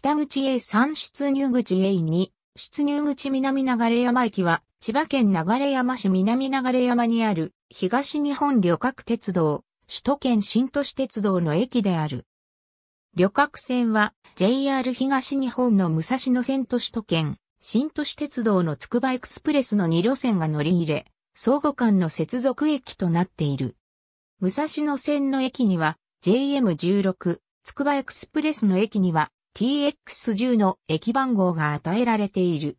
北口 A3 出入口 A2 出入口南流山駅は千葉県流山市南流山にある東日本旅客鉄道首都圏新都市鉄道の駅である。旅客船は JR 東日本の武蔵野線と首都圏新都市鉄道のつくばエクスプレスの2路線が乗り入れ、相互間の接続駅となっている。武蔵野線の駅には JM16 つくばエクスプレスの駅には TX10 の駅番号が与えられている。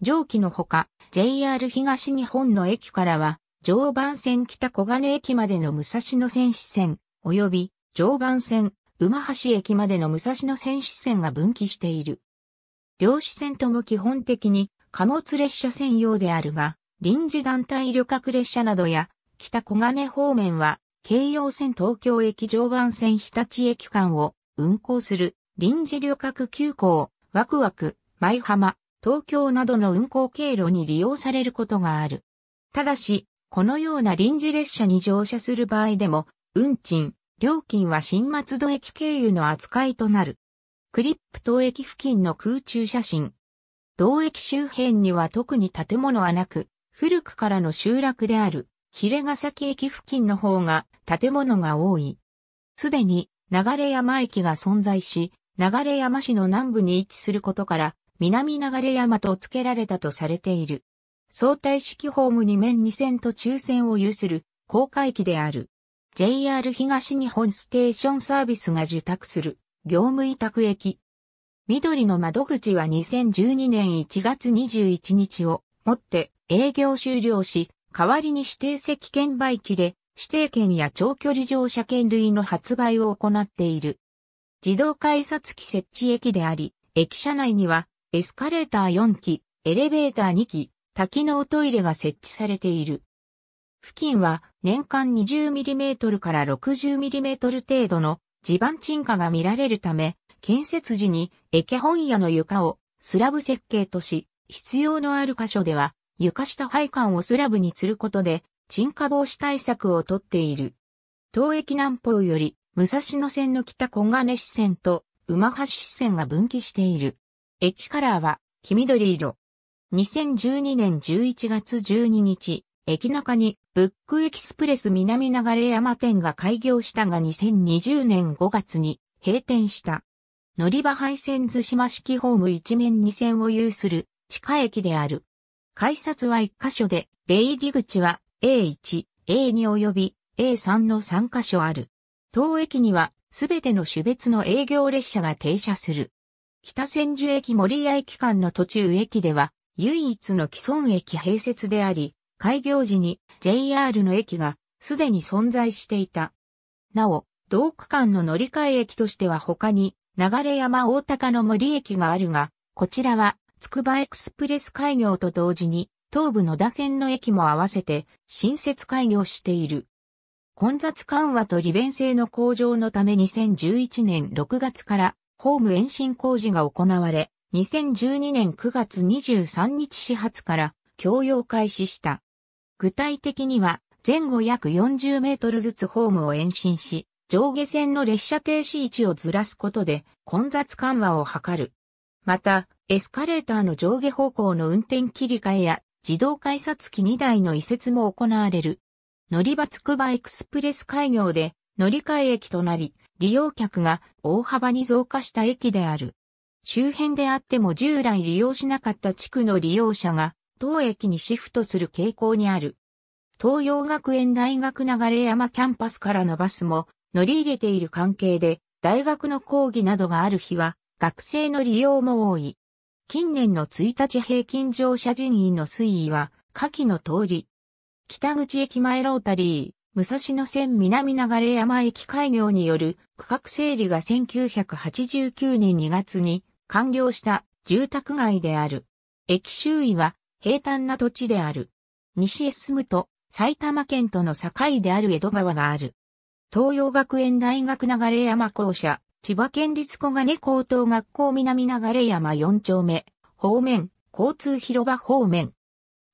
上記のほか、JR 東日本の駅からは、常磐線北小金駅までの武蔵野線支線、及び常磐線馬橋駅までの武蔵野線支線が分岐している。両支線とも基本的に貨物列車専用であるが、臨時団体旅客列車などや北小金方面は京葉線東京駅常磐線日立駅間を運行する臨時旅客急行、ワクワク、舞浜、東京などの運行経路に利用されることがある。ただし、このような臨時列車に乗車する場合でも、運賃、料金は新松戸駅経由の扱いとなる。クリップ東駅付近の空中写真。同駅周辺には特に建物はなく、古くからの集落である、レヶ崎駅付近の方が建物が多い。すでに流山駅が存在し、流山市の南部に位置することから、南流山と付けられたとされている。相対式ホーム2面2線と中線を有する高架駅である。JR 東日本ステーションサービスが受託する業務委託駅。緑の窓口は2012年1月21日をもって営業終了し、代わりに指定席券売機で指定券や長距離乗車券類の発売を行っている。自動改札機設置駅であり、駅舎内にはエスカレーター4機、エレベーター2機、多機能トイレが設置されている。付近は年間 20mm から 60mm 程度の地盤沈下が見られるため、建設時に駅本屋の床をスラブ設計とし、必要のある箇所では床下配管をスラブにすることで沈下防止対策をとっている。東駅南方より武蔵野線の北小金支線と馬橋支線が分岐している。駅カラーは黄緑色。2012年11月12日、駅中にブックエキスプレス南流山店が開業したが2020年5月に閉店した。乗り場配線図島式ホーム一面二線を有する地下駅である。改札は1箇所で、出入り口は A1、A2 及び A3 の3箇所ある。当駅には、すべての種別の営業列車が停車する。北千住駅森谷駅間の途中駅では、唯一の既存駅併設であり、開業時に JR の駅がすでに存在していた。なお、同区間の乗り換え駅としては他に、流山大高の森駅があるが、こちらは、つくばエクスプレス開業と同時に、東武野田線の駅も合わせて、新設開業している。混雑緩和と利便性の向上のため2011年6月からホーム延伸工事が行われ、2012年9月23日始発から供用開始した。具体的には前後約40メートルずつホームを延伸し、上下線の列車停止位置をずらすことで混雑緩和を図る。また、エスカレーターの上下方向の運転切り替えや自動改札機2台の移設も行われる。乗り場つくばエクスプレス開業で乗り換え駅となり、利用客が大幅に増加した駅である。周辺であっても従来利用しなかった地区の利用者が当駅にシフトする傾向にある。東洋学園大学流山キャンパスからのバスも乗り入れている関係で大学の講義などがある日は学生の利用も多い。近年の1日平均乗車人員の推移は下記の通り、北口駅前ロータリー、武蔵野線南流山駅開業による区画整理が1989年2月に完了した住宅街である。駅周囲は平坦な土地である。西へ進むと埼玉県との境である江戸川がある。東洋学園大学流山校舎、千葉県立小金高等学校南流山4丁目、方面、交通広場方面。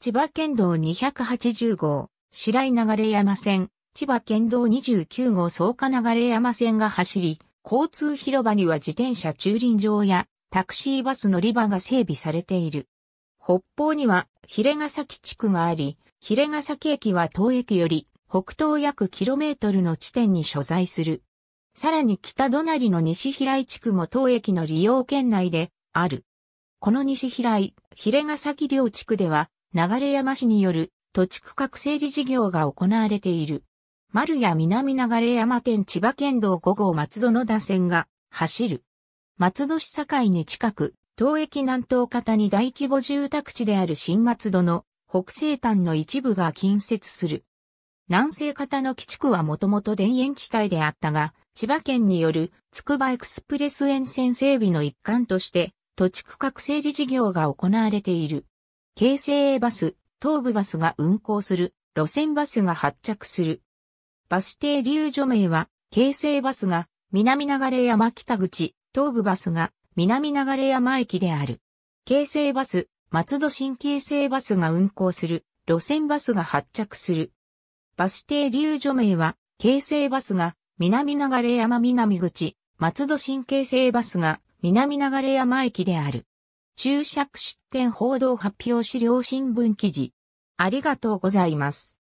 千葉県道280号、白井流山線、千葉県道29号草加流山線が走り、交通広場には自転車駐輪場やタクシーバス乗り場が整備されている。北方には平ヶ崎地区があり、平ヶ崎駅は東駅より北東約キロメートルの地点に所在する。さらに北隣の西平井地区も東駅の利用圏内である。この西平井、平ヶ崎両地区では流山市による土地区画整理事業が行われている。丸屋南流山店千葉県道5号松戸の打線が走る。松戸市境に近く、東駅南東方に大規模住宅地である新松戸の北西端の一部が近接する。南西方の基地区はもともと田園地帯であったが、千葉県によるつくばエクスプレス沿線整備の一環として、土地区画整理事業が行われている。京成バス、東部バスが運行する路線バスが発着する。バス停留所名は、京成バスが南流山北口、東部バスが南流山駅である。京成バス、松戸新京成バスが運行する路線バスが発着する。バス停留所名は、京成バスが南流山南口、松戸新京成バスが南流山駅である。注釈出典報道発表資料新聞記事。ありがとうございます。